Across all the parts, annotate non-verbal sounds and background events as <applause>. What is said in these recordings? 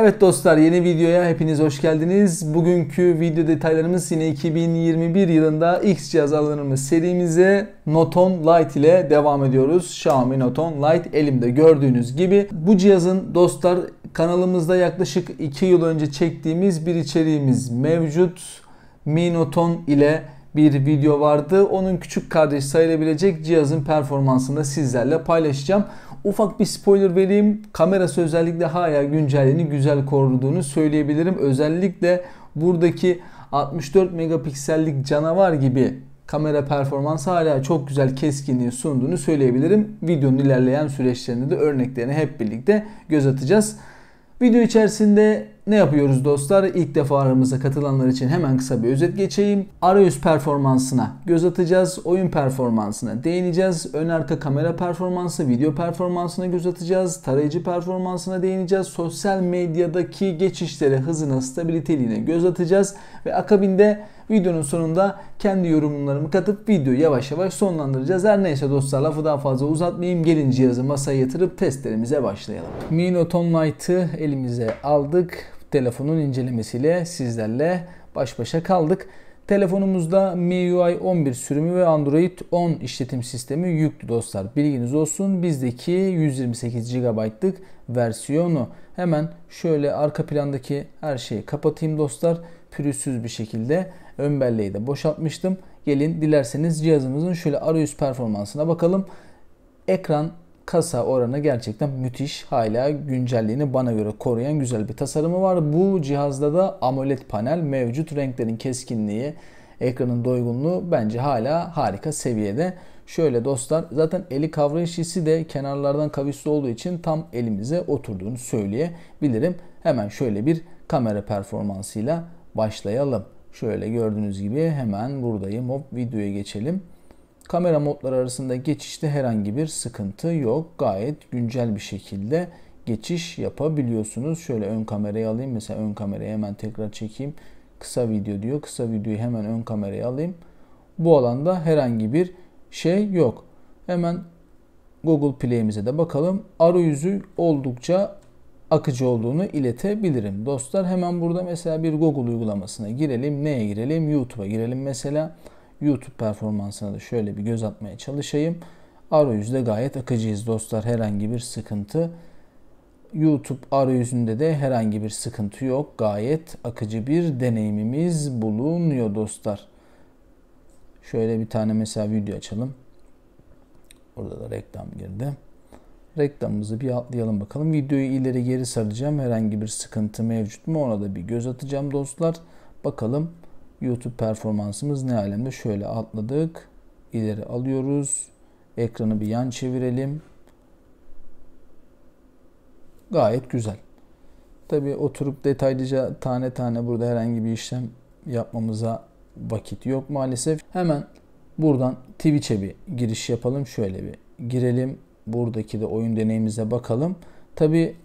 Evet dostlar yeni videoya hepiniz hoş geldiniz. Bugünkü video detaylarımız yine 2021 yılında X cihaz alınımız serimize Noton Lite ile devam ediyoruz. Xiaomi Noton Lite elimde gördüğünüz gibi. Bu cihazın dostlar kanalımızda yaklaşık 2 yıl önce çektiğimiz bir içeriğimiz mevcut. Mi Noton ile bir video vardı. Onun küçük kardeş sayılabilecek cihazın performansını da sizlerle paylaşacağım. Ufak bir spoiler vereyim. Kamerası özellikle hala güncelliğini güzel koruduğunu söyleyebilirim. Özellikle buradaki 64 megapiksellik canavar gibi kamera performansı hala çok güzel keskinliği sunduğunu söyleyebilirim. Videonun ilerleyen süreçlerinde de örneklerini hep birlikte göz atacağız. Video içerisinde ne yapıyoruz dostlar? İlk defa aramıza katılanlar için hemen kısa bir özet geçeyim. Arayüz performansına göz atacağız. Oyun performansına değineceğiz. Ön arka kamera performansı, video performansına göz atacağız. Tarayıcı performansına değineceğiz. Sosyal medyadaki geçişlere, hızına, stabiliteliğine göz atacağız. Ve akabinde videonun sonunda kendi yorumlarımı katıp videoyu yavaş yavaş sonlandıracağız. Her neyse dostlar lafı daha fazla uzatmayayım. Gelin cihazı masaya yatırıp testlerimize başlayalım. Minoton Light'ı elimize aldık telefonun incelemesiyle sizlerle baş başa kaldık. Telefonumuzda MIUI 11 sürümü ve Android 10 işletim sistemi yüklü dostlar. Bilginiz olsun bizdeki 128 GB'lık versiyonu. Hemen şöyle arka plandaki her şeyi kapatayım dostlar. Pürüzsüz bir şekilde ön belleği de boşaltmıştım. Gelin dilerseniz cihazımızın şöyle arayüz performansına bakalım. Ekran kasa oranı gerçekten müthiş. Hala güncelliğini bana göre koruyan güzel bir tasarımı var. Bu cihazda da AMOLED panel mevcut. Renklerin keskinliği, ekranın doygunluğu bence hala harika seviyede. Şöyle dostlar zaten eli kavrayış hissi de kenarlardan kavisli olduğu için tam elimize oturduğunu söyleyebilirim. Hemen şöyle bir kamera performansıyla başlayalım. Şöyle gördüğünüz gibi hemen buradayım. Hop videoya geçelim. Kamera modları arasında geçişte herhangi bir sıkıntı yok. Gayet güncel bir şekilde geçiş yapabiliyorsunuz. Şöyle ön kamerayı alayım. Mesela ön kamerayı hemen tekrar çekeyim. Kısa video diyor. Kısa videoyu hemen ön kameraya alayım. Bu alanda herhangi bir şey yok. Hemen Google Play'imize de bakalım. Arayüzü oldukça akıcı olduğunu iletebilirim. Dostlar hemen burada mesela bir Google uygulamasına girelim. Neye girelim? YouTube'a girelim mesela. Mesela YouTube performansına da şöyle bir göz atmaya çalışayım. Arayüzde gayet akıcıyız dostlar. Herhangi bir sıkıntı YouTube arayüzünde de herhangi bir sıkıntı yok. Gayet akıcı bir deneyimimiz bulunuyor dostlar. Şöyle bir tane mesela video açalım. Orada da reklam girdi. Reklamımızı bir atlayalım bakalım. Videoyu ileri geri saracağım. Herhangi bir sıkıntı mevcut mu ona da bir göz atacağım dostlar. Bakalım. YouTube performansımız ne alemde? Şöyle atladık. ileri alıyoruz. Ekranı bir yan çevirelim. Gayet güzel. Tabi oturup detaylıca tane tane burada herhangi bir işlem yapmamıza vakit yok maalesef. Hemen buradan Twitch'e bir giriş yapalım. Şöyle bir girelim. Buradaki de oyun deneyimize bakalım. Tabi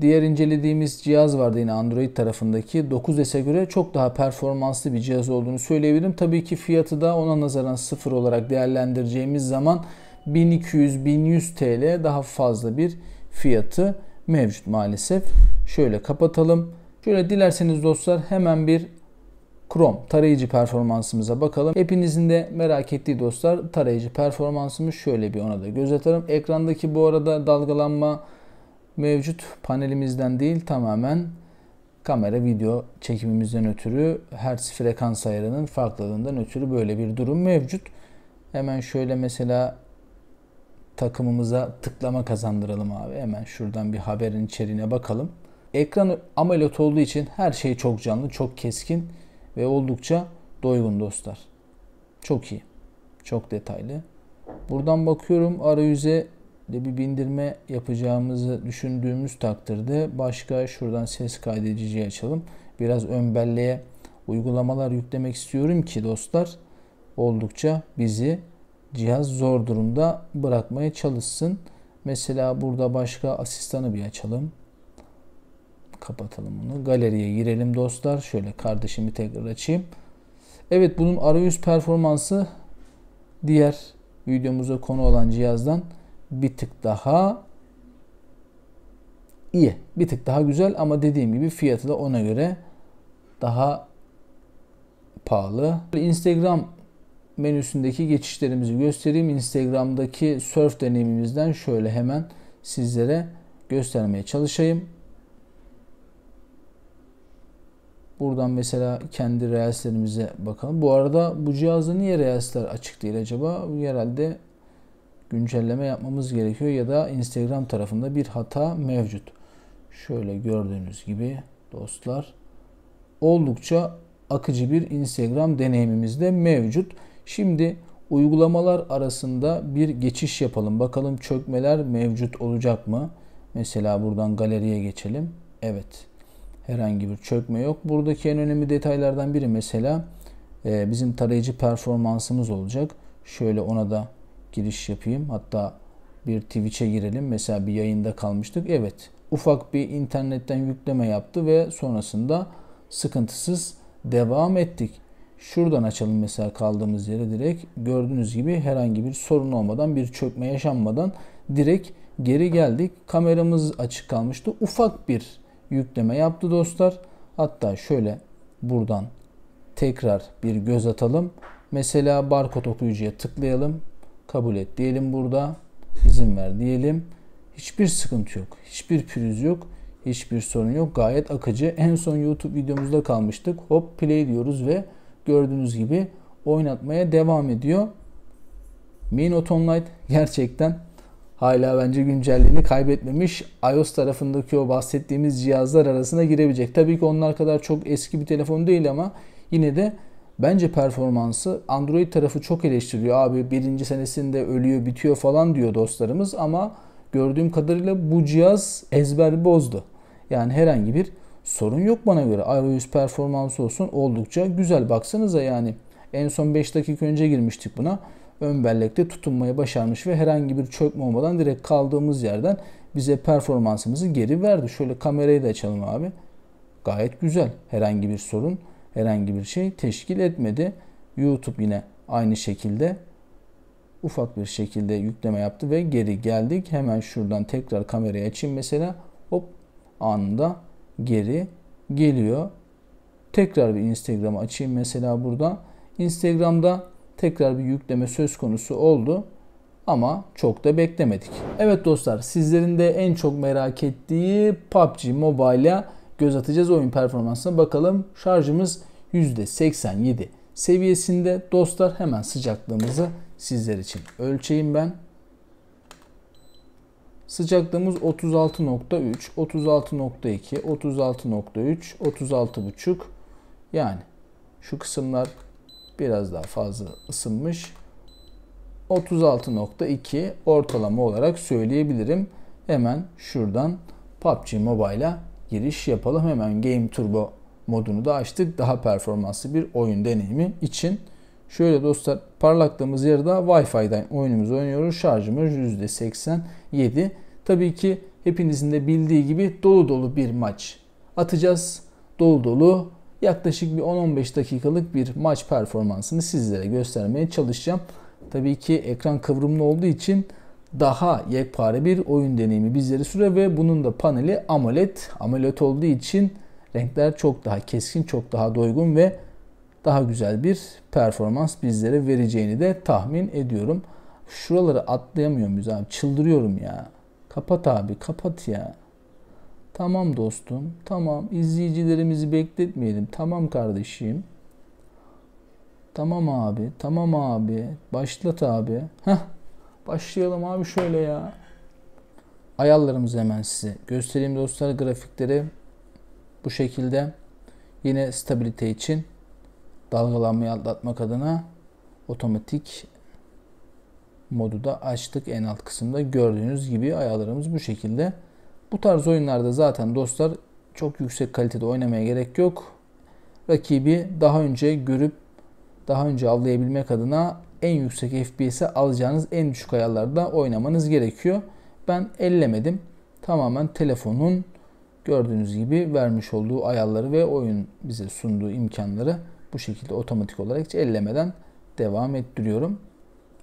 Diğer incelediğimiz cihaz vardı yine Android tarafındaki. 9S'e göre çok daha performanslı bir cihaz olduğunu söyleyebilirim. Tabii ki fiyatı da ona nazaran sıfır olarak değerlendireceğimiz zaman 1200-1100 TL daha fazla bir fiyatı mevcut maalesef. Şöyle kapatalım. Şöyle dilerseniz dostlar hemen bir Chrome tarayıcı performansımıza bakalım. Hepinizin de merak ettiği dostlar tarayıcı performansımız şöyle bir ona da göz atarım. Ekrandaki bu arada dalgalanma mevcut panelimizden değil tamamen kamera video çekimimizden ötürü hertz frekans ayarının farklılığından ötürü böyle bir durum mevcut. Hemen şöyle mesela takımımıza tıklama kazandıralım abi. Hemen şuradan bir haberin içeriğine bakalım. Ekran amelot olduğu için her şey çok canlı, çok keskin ve oldukça doygun dostlar. Çok iyi. Çok detaylı. Buradan bakıyorum arayüze de bir bindirme yapacağımızı düşündüğümüz takdirde başka şuradan ses kaydediciyi açalım. Biraz ön belleğe uygulamalar yüklemek istiyorum ki dostlar oldukça bizi cihaz zor durumda bırakmaya çalışsın. Mesela burada başka asistanı bir açalım. Kapatalım bunu. Galeriye girelim dostlar. Şöyle kardeşimi tekrar açayım. Evet bunun arayüz performansı diğer videomuza konu olan cihazdan bir tık daha iyi. Bir tık daha güzel ama dediğim gibi fiyatı da ona göre daha pahalı. Instagram menüsündeki geçişlerimizi göstereyim. Instagram'daki surf deneyimimizden şöyle hemen sizlere göstermeye çalışayım. Buradan mesela kendi reelslerimize bakalım. Bu arada bu cihazda niye reelsler açık değil acaba? Herhalde güncelleme yapmamız gerekiyor ya da Instagram tarafında bir hata mevcut. Şöyle gördüğünüz gibi dostlar oldukça akıcı bir Instagram deneyimimiz de mevcut. Şimdi uygulamalar arasında bir geçiş yapalım. Bakalım çökmeler mevcut olacak mı? Mesela buradan galeriye geçelim. Evet. Herhangi bir çökme yok. Buradaki en önemli detaylardan biri mesela e, bizim tarayıcı performansımız olacak. Şöyle ona da giriş yapayım. Hatta bir Twitch'e girelim. Mesela bir yayında kalmıştık. Evet ufak bir internetten yükleme yaptı ve sonrasında sıkıntısız devam ettik. Şuradan açalım mesela kaldığımız yere direkt. Gördüğünüz gibi herhangi bir sorun olmadan, bir çökme yaşanmadan direkt geri geldik. Kameramız açık kalmıştı. Ufak bir yükleme yaptı dostlar. Hatta şöyle buradan tekrar bir göz atalım. Mesela barkod okuyucuya tıklayalım kabul et diyelim burada. izin ver diyelim. Hiçbir sıkıntı yok. Hiçbir pürüz yok. Hiçbir sorun yok. Gayet akıcı. En son YouTube videomuzda kalmıştık. Hop play diyoruz ve gördüğünüz gibi oynatmaya devam ediyor. Minoton Light gerçekten hala bence güncelliğini kaybetmemiş. iOS tarafındaki o bahsettiğimiz cihazlar arasına girebilecek. Tabii ki onlar kadar çok eski bir telefon değil ama yine de Bence performansı Android tarafı çok eleştiriliyor. Abi birinci senesinde ölüyor bitiyor falan diyor dostlarımız ama gördüğüm kadarıyla bu cihaz ezber bozdu. Yani herhangi bir sorun yok bana göre. iOS performansı olsun oldukça güzel. Baksanıza yani en son 5 dakika önce girmiştik buna. Ön bellekte tutunmayı başarmış ve herhangi bir çökme olmadan direkt kaldığımız yerden bize performansımızı geri verdi. Şöyle kamerayı da açalım abi. Gayet güzel. Herhangi bir sorun herhangi bir şey teşkil etmedi. YouTube yine aynı şekilde ufak bir şekilde yükleme yaptı ve geri geldik. Hemen şuradan tekrar kamerayı açayım mesela. Hop anında geri geliyor. Tekrar bir Instagram açayım mesela burada. Instagram'da tekrar bir yükleme söz konusu oldu ama çok da beklemedik. Evet dostlar sizlerin de en çok merak ettiği PUBG Mobile'a göz atacağız oyun performansına. Bakalım şarjımız %87 seviyesinde. Dostlar hemen sıcaklığımızı sizler için ölçeyim ben. Sıcaklığımız 36.3, 36.2, 36.3, 36.5. Yani şu kısımlar biraz daha fazla ısınmış. 36.2 ortalama olarak söyleyebilirim. Hemen şuradan PUBG Mobile'a giriş yapalım. Hemen Game Turbo modunu da açtık. Daha performanslı bir oyun deneyimi için. Şöyle dostlar parlaklığımız yarıda Wi-Fi'den oyunumuzu oynuyoruz. Şarjımız %87. Tabii ki hepinizin de bildiği gibi dolu dolu bir maç atacağız. Dolu dolu yaklaşık bir 10-15 dakikalık bir maç performansını sizlere göstermeye çalışacağım. Tabii ki ekran kıvrımlı olduğu için daha yekpare bir oyun deneyimi bizleri süre ve bunun da paneli AMOLED. AMOLED olduğu için renkler çok daha keskin, çok daha doygun ve daha güzel bir performans bizlere vereceğini de tahmin ediyorum. Şuraları atlayamıyor muyuz abi? Çıldırıyorum ya. Kapat abi kapat ya. Tamam dostum. Tamam izleyicilerimizi bekletmeyelim. Tamam kardeşim. Tamam abi. Tamam abi. Başlat abi. Heh. Başlayalım abi şöyle ya. Ayarlarımızı hemen size göstereyim dostlar grafikleri. Bu şekilde yine stabilite için dalgalanmayı atlatmak adına otomatik modu da açtık en alt kısımda gördüğünüz gibi ayarlarımız bu şekilde. Bu tarz oyunlarda zaten dostlar çok yüksek kalitede oynamaya gerek yok. Rakibi daha önce görüp daha önce avlayabilmek adına en yüksek FPS'e alacağınız en düşük ayarlarda oynamanız gerekiyor. Ben ellemedim. Tamamen telefonun gördüğünüz gibi vermiş olduğu ayarları ve oyun bize sunduğu imkanları bu şekilde otomatik olarak hiç ellemeden devam ettiriyorum.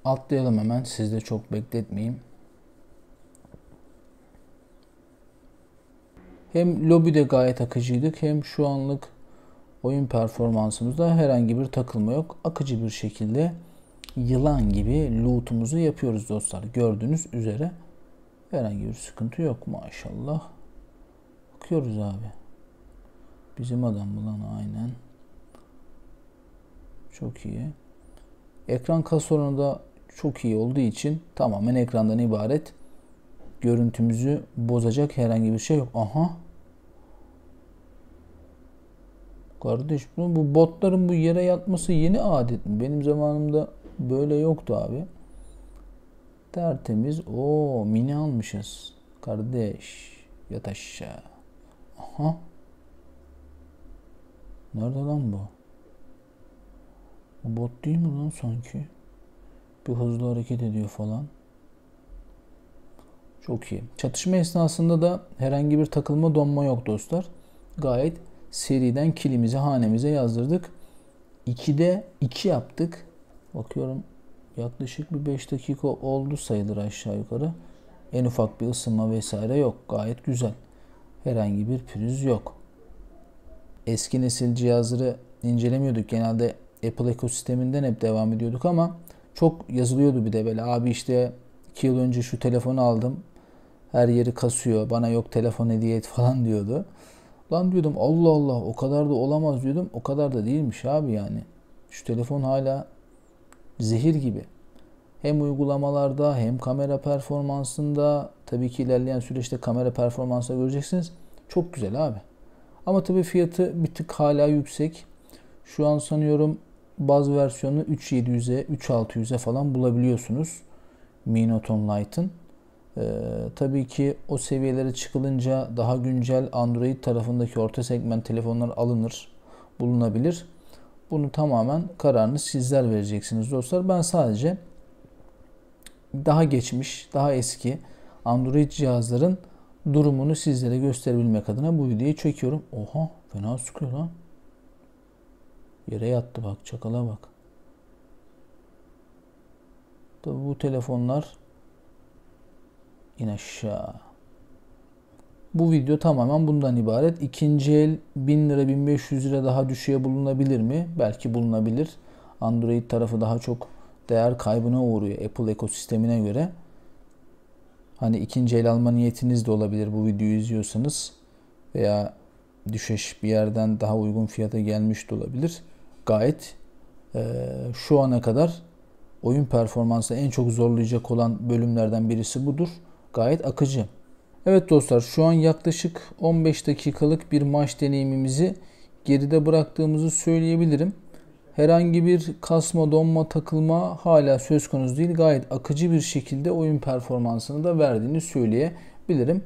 Atlayalım hemen. Siz de çok bekletmeyeyim. Hem lobide gayet akıcıydık hem şu anlık oyun performansımızda herhangi bir takılma yok. Akıcı bir şekilde yılan gibi lootumuzu yapıyoruz dostlar. Gördüğünüz üzere herhangi bir sıkıntı yok maşallah. Bakıyoruz abi. Bizim adam bulan aynen. Çok iyi. Ekran kas da çok iyi olduğu için tamamen ekrandan ibaret. Görüntümüzü bozacak herhangi bir şey yok. Aha. Kardeş bu, bu botların bu yere yatması yeni adet mi? Benim zamanımda Böyle yoktu abi. Tertemiz. o mini almışız. Kardeş. Yat aşağı. Aha. Nerede lan bu? bot değil mi lan sanki? Bir hızlı hareket ediyor falan. Çok iyi. Çatışma esnasında da herhangi bir takılma donma yok dostlar. Gayet seriden kilimizi hanemize yazdırdık. 2'de 2 yaptık. Bakıyorum yaklaşık bir 5 dakika oldu sayılır aşağı yukarı. En ufak bir ısınma vesaire yok. Gayet güzel. Herhangi bir pürüz yok. Eski nesil cihazları incelemiyorduk. Genelde Apple ekosisteminden hep devam ediyorduk ama çok yazılıyordu bir de böyle abi işte 2 yıl önce şu telefonu aldım. Her yeri kasıyor. Bana yok telefon hediye et falan <laughs> diyordu. Lan diyordum Allah Allah o kadar da olamaz diyordum. O kadar da değilmiş abi yani. Şu telefon hala zehir gibi. Hem uygulamalarda hem kamera performansında tabii ki ilerleyen süreçte kamera performansı göreceksiniz. Çok güzel abi. Ama tabii fiyatı bir tık hala yüksek. Şu an sanıyorum bazı versiyonu 3700'e, 3600'e falan bulabiliyorsunuz. Mi Note On Lite'ın. Ee, tabii ki o seviyelere çıkılınca daha güncel Android tarafındaki orta segment telefonlar alınır, bulunabilir. Bunu tamamen kararını sizler vereceksiniz dostlar. Ben sadece daha geçmiş, daha eski Android cihazların durumunu sizlere gösterebilmek adına bu videoyu çekiyorum. Oha fena sıkıyor lan. Yere yattı bak çakala bak. Tabi bu telefonlar in aşağı. Bu video tamamen bundan ibaret. İkinci el 1000 lira 1500 lira daha düşüğe bulunabilir mi? Belki bulunabilir. Android tarafı daha çok değer kaybına uğruyor Apple ekosistemine göre. Hani ikinci el alma niyetiniz de olabilir bu videoyu izliyorsanız veya düşeş bir yerden daha uygun fiyata gelmiş de olabilir. Gayet e, şu ana kadar oyun performansı en çok zorlayacak olan bölümlerden birisi budur. Gayet akıcı. Evet dostlar şu an yaklaşık 15 dakikalık bir maç deneyimimizi geride bıraktığımızı söyleyebilirim. Herhangi bir kasma, donma, takılma hala söz konusu değil. Gayet akıcı bir şekilde oyun performansını da verdiğini söyleyebilirim.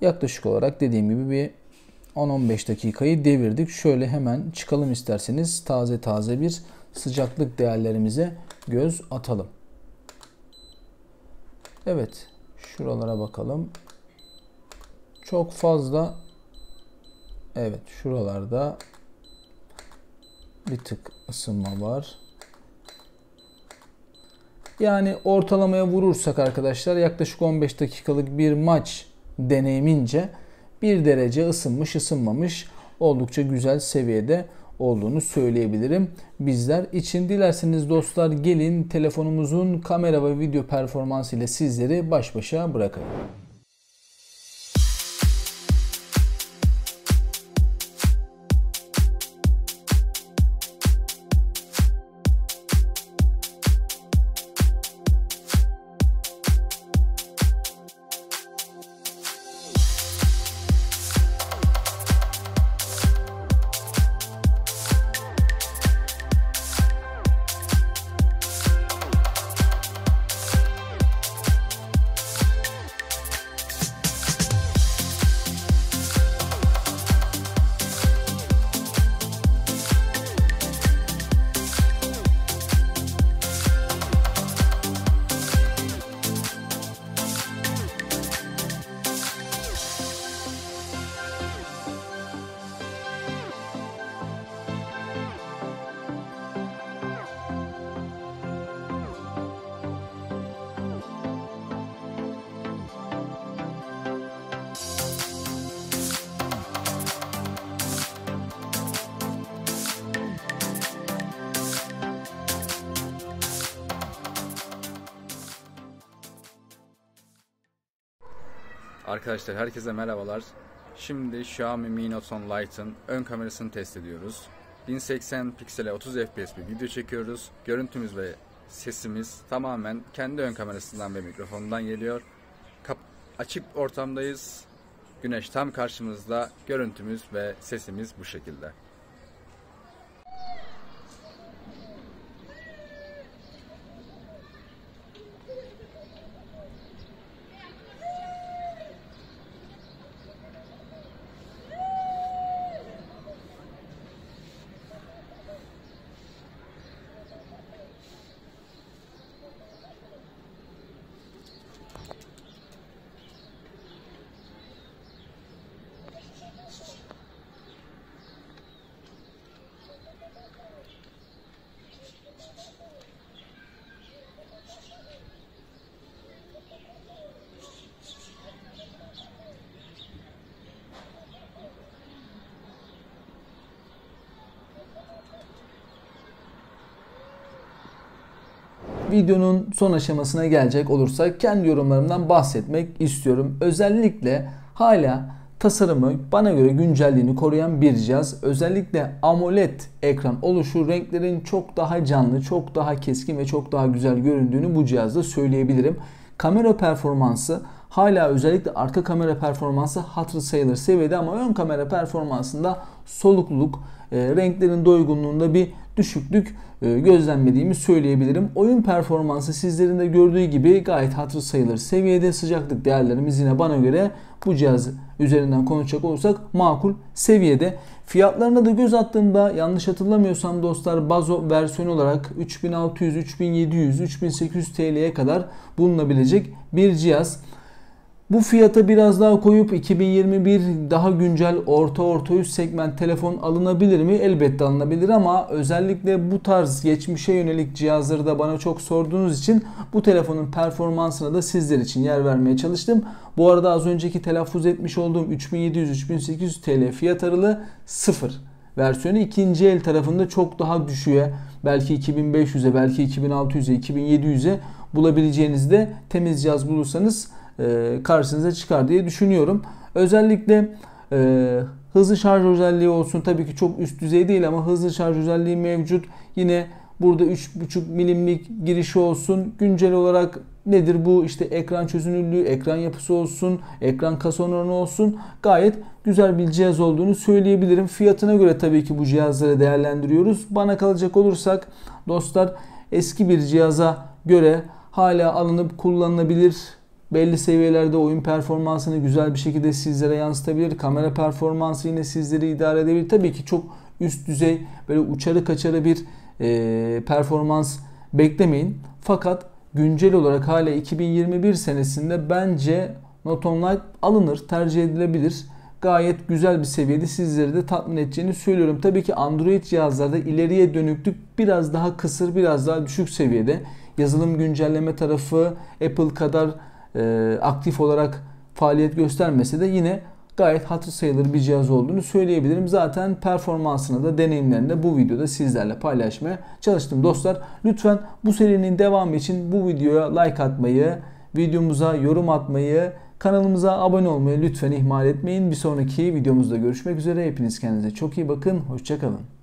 Yaklaşık olarak dediğim gibi bir 10-15 dakikayı devirdik. Şöyle hemen çıkalım isterseniz taze taze bir sıcaklık değerlerimize göz atalım. Evet şuralara bakalım çok fazla evet şuralarda bir tık ısınma var. Yani ortalamaya vurursak arkadaşlar yaklaşık 15 dakikalık bir maç deneyimince 1 derece ısınmış ısınmamış oldukça güzel seviyede olduğunu söyleyebilirim bizler için. Dilerseniz dostlar gelin telefonumuzun kamera ve video performansı ile sizleri baş başa bırakalım. Arkadaşlar herkese merhabalar. Şimdi Xiaomi Mi Note 10 Lite'ın ön kamerasını test ediyoruz. 1080 piksele 30 fps bir video çekiyoruz. Görüntümüz ve sesimiz tamamen kendi ön kamerasından ve mikrofonundan geliyor. Kap açık ortamdayız. Güneş tam karşımızda. Görüntümüz ve sesimiz bu şekilde. videonun son aşamasına gelecek olursak kendi yorumlarımdan bahsetmek istiyorum. Özellikle hala tasarımı bana göre güncelliğini koruyan bir cihaz. Özellikle AMOLED ekran oluşu renklerin çok daha canlı, çok daha keskin ve çok daha güzel göründüğünü bu cihazda söyleyebilirim. Kamera performansı hala özellikle arka kamera performansı hatır sayılır seviyede ama ön kamera performansında solukluk, e, renklerin doygunluğunda bir düşüklük e, gözlenmediğimi söyleyebilirim. Oyun performansı sizlerin de gördüğü gibi gayet hatır sayılır seviyede. Sıcaklık değerlerimiz yine bana göre bu cihaz üzerinden konuşacak olursak makul seviyede. Fiyatlarına da göz attığımda yanlış hatırlamıyorsam dostlar bazo versiyon olarak 3600, 3700, 3800 TL'ye kadar bulunabilecek bir cihaz. Bu fiyata biraz daha koyup 2021 daha güncel orta orta üst segment telefon alınabilir mi? Elbette alınabilir ama özellikle bu tarz geçmişe yönelik cihazları da bana çok sorduğunuz için bu telefonun performansına da sizler için yer vermeye çalıştım. Bu arada az önceki telaffuz etmiş olduğum 3700-3800 TL fiyat aralığı sıfır versiyonu ikinci el tarafında çok daha düşüğe belki 2500'e belki 2600'e 2700'e bulabileceğinizde temiz cihaz bulursanız e, karşınıza çıkar diye düşünüyorum. Özellikle e, hızlı şarj özelliği olsun tabii ki çok üst düzey değil ama hızlı şarj özelliği mevcut. Yine burada 3.5 milimlik girişi olsun. Güncel olarak nedir bu işte ekran çözünürlüğü, ekran yapısı olsun, ekran kasa oranı olsun. Gayet güzel bir cihaz olduğunu söyleyebilirim. Fiyatına göre tabii ki bu cihazları değerlendiriyoruz. Bana kalacak olursak dostlar eski bir cihaza göre hala alınıp kullanılabilir belli seviyelerde oyun performansını güzel bir şekilde sizlere yansıtabilir. Kamera performansı yine sizleri idare edebilir. Tabii ki çok üst düzey böyle uçarı kaçarı bir e, performans beklemeyin. Fakat güncel olarak hala 2021 senesinde bence Not Online alınır, tercih edilebilir. Gayet güzel bir seviyede sizleri de tatmin edeceğini söylüyorum. Tabii ki Android cihazlarda ileriye dönüklük biraz daha kısır, biraz daha düşük seviyede. Yazılım güncelleme tarafı Apple kadar e, aktif olarak faaliyet göstermese de yine gayet hatır sayılır bir cihaz olduğunu söyleyebilirim. Zaten performansını da deneyimlerini de bu videoda sizlerle paylaşmaya çalıştım dostlar. Lütfen bu serinin devamı için bu videoya like atmayı, videomuza yorum atmayı, kanalımıza abone olmayı lütfen ihmal etmeyin. Bir sonraki videomuzda görüşmek üzere. Hepiniz kendinize çok iyi bakın. Hoşçakalın.